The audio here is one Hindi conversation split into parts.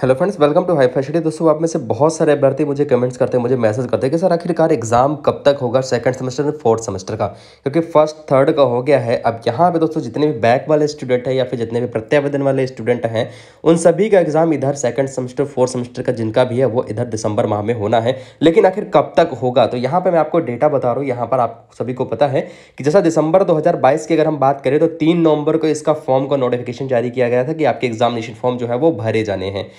hello friends welcome to high facility दोस्तों आप में से बहुत सारे अभ्यर्थी मुझे कमेंट्स करते हैं मुझे मैसेज करते हैं कि सर आखिरकार एग्ज़ाम कब तक होगा सेकंड सेमेस्टर और फोर्थ सेमेस्टर का क्योंकि फर्स्ट थर्ड का हो गया है अब यहाँ पे दोस्तों जितने भी बैक वाले स्टूडेंट हैं या फिर जितने भी प्रत्यावेदन वाले स्टूडेंट हैं उन सभी का एग्ज़ाम इधर सेकंड सेमेस्टर फोर्थ सेमेस्टर का जिनका भी है वो इधर दिसंबर माह में होना है लेकिन आखिर कब तक होगा तो यहाँ पर मैं आपको डेटा बता रहा हूँ यहाँ पर आप सभी को पता है कि जैसा दिसंबर दो की अगर हम बात करें तो तीन नवंबर को इसका फॉर्म का नोटिफिकेशन जारी किया गया था कि आपके एग्जामिनेशन फॉर्म जो है वो भरे जाने हैं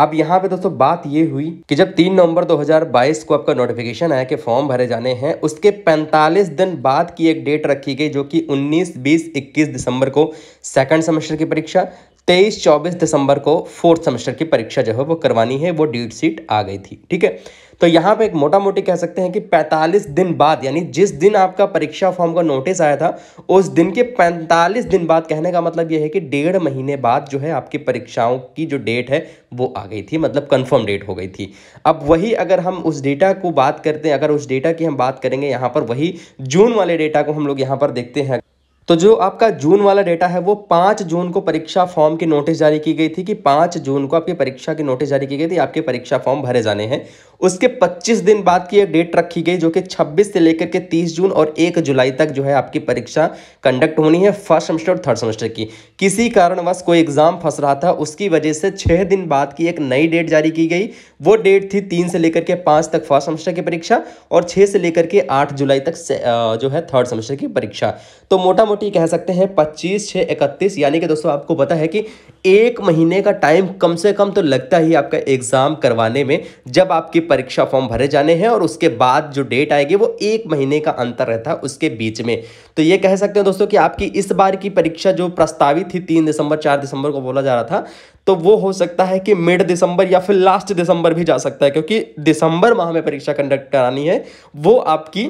अब यहाँ पे दोस्तों बात ये हुई कि जब 3 नवंबर 2022 को आपका नोटिफिकेशन आया कि फॉर्म भरे जाने हैं उसके 45 दिन बाद की एक डेट रखी गई जो कि 19, 20, 21 दिसंबर को सेकंड सेमेस्टर की परीक्षा 23, 24 दिसंबर को फोर्थ सेमेस्टर की परीक्षा जो है वो करवानी है वो डेट सीट आ गई थी ठीक है तो यहाँ पे एक मोटा मोटी कह सकते हैं कि 45 दिन बाद यानी जिस दिन आपका परीक्षा फॉर्म का नोटिस आया था उस दिन के 45 दिन बाद कहने का मतलब यह है कि डेढ़ महीने बाद जो है आपकी परीक्षाओं की जो डेट है वो आ गई थी मतलब कन्फर्म डेट हो गई थी अब वही अगर हम उस डेटा को बात करते हैं अगर उस डेटा की हम बात करेंगे यहाँ पर वही जून वाले डेटा को हम लोग यहाँ पर देखते हैं तो जो आपका जून वाला डेटा है वो पाँच जून को परीक्षा फॉर्म की नोटिस जारी की गई थी कि पाँच जून को आपकी परीक्षा की नोटिस जारी की गई थी आपके परीक्षा फॉर्म भरे जाने हैं उसके 25 दिन बाद की एक डेट रखी गई जो कि 26 से लेकर के 30 जून और 1 जुलाई तक जो है आपकी परीक्षा कंडक्ट होनी है फर्स्ट सेमेस्टर और थर्ड सेमेस्टर की किसी कारणवश कोई एग्जाम फंस रहा था उसकी वजह से छः दिन बाद की एक नई डेट जारी की गई वो डेट थी तीन से लेकर के पाँच तक फर्स्ट सेमेस्टर की परीक्षा और छः से लेकर के आठ जुलाई तक जो है थर्ड सेमेस्टर की परीक्षा तो मोटा मोटी कह सकते हैं पच्चीस छः इकतीस यानी कि दोस्तों आपको पता है कि एक महीने का टाइम कम से कम तो लगता ही आपका एग्ज़ाम करवाने में जब आपकी परीक्षा फॉर्म भरे जाने हैं और उसके बाद जो डेट आएगी वो एक महीने का अंतर रहता है उसके बीच में तो ये कह सकते हैं दोस्तों कि आपकी इस बार की परीक्षा जो प्रस्तावित थी तीन दिसंबर चार दिसंबर को बोला जा रहा था तो वो हो सकता है कि मिड दिसंबर या फिर लास्ट दिसंबर भी जा सकता है क्योंकि दिसंबर माह में परीक्षा कंडक्ट करानी है वो आपकी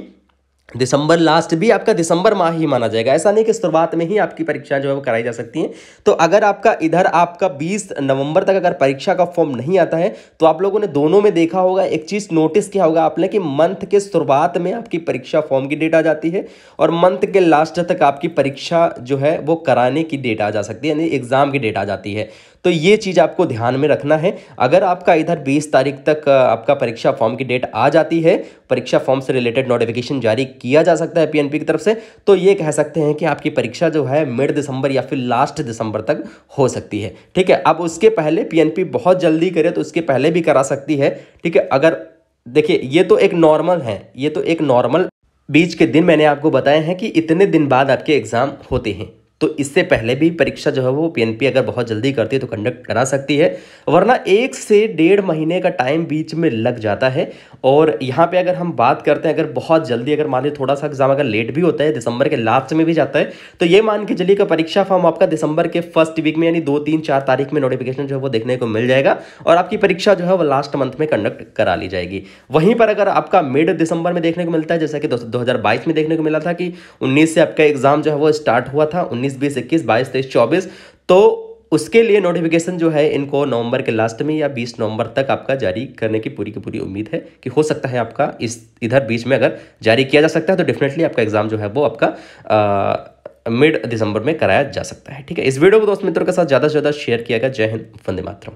दिसंबर लास्ट भी आपका दिसंबर माह ही माना जाएगा ऐसा नहीं कि शुरुआत में ही आपकी परीक्षा जो है वो कराई जा सकती हैं तो अगर आपका इधर आपका 20 नवंबर तक अगर परीक्षा का फॉर्म नहीं आता है तो आप लोगों ने दोनों में देखा होगा एक चीज़ नोटिस किया होगा आपने कि मंथ के शुरुआत में आपकी परीक्षा फॉर्म की डेट आ जाती है और मंथ के लास्ट तक आपकी परीक्षा जो है वो कराने की डेट आ जा सकती है यानी एग्ज़ाम की डेट आ जाती है तो ये चीज़ आपको ध्यान में रखना है अगर आपका इधर बीस तारीख तक आपका परीक्षा फॉर्म की डेट आ जाती है परीक्षा फॉर्म से रिलेटेड नोटिफिकेशन जारी किया जा सकता है पीएनपी की तरफ से तो ये कह सकते हैं कि आपकी परीक्षा जो है मिड दिसंबर या फिर लास्ट दिसंबर तक हो सकती है ठीक है अब उसके पहले पीएनपी बहुत जल्दी करे तो उसके पहले भी करा सकती है ठीक है अगर देखिए ये तो एक नॉर्मल है ये तो एक नॉर्मल बीच के दिन मैंने आपको बताए हैं कि इतने दिन बाद आपके एग्ज़ाम होते हैं तो इससे पहले भी परीक्षा जो है वो पीएनपी अगर बहुत जल्दी करती है तो कंडक्ट करा सकती है वरना एक से डेढ़ महीने का टाइम बीच में लग जाता है और यहाँ पे अगर हम बात करते हैं अगर बहुत जल्दी अगर मान लीजिए थोड़ा सा एग्जाम अगर लेट भी होता है दिसंबर के लास्ट में भी जाता है तो ये मान के चलिए कि परीक्षा फॉर्म आपका दिसंबर के फर्स्ट वीक में यानी दो तीन चार तारीख में नोटिफिकेशन जो है वो देखने को मिल जाएगा और आपकी परीक्षा जो है वो लास्ट मंथ में कंडक्ट करा ली जाएगी वहीं पर अगर आपका मिड दिसंबर में देखने को मिलता है जैसा कि दो में देखने को मिला था कि उन्नीस से आपका एग्जाम जो है वो स्टार्ट हुआ था उन्नीस उन्नीस बीस इक्कीस बाईस तेईस चौबीस तो उसके लिए नोटिफिकेशन जो है इनको नवंबर के लास्ट में या 20 नवंबर तक आपका जारी करने की पूरी की पूरी उम्मीद है कि हो सकता है आपका इस इधर बीच में अगर जारी किया जा सकता है तो डेफिनेटली आपका एग्जाम जो है वो आपका मिड दिसंबर में कराया जा सकता है ठीक है इस वीडियो को दोस्त मित्रों के साथ ज़्यादा से ज़्यादा शेयर किया गया जय हिंद वंदे मातरम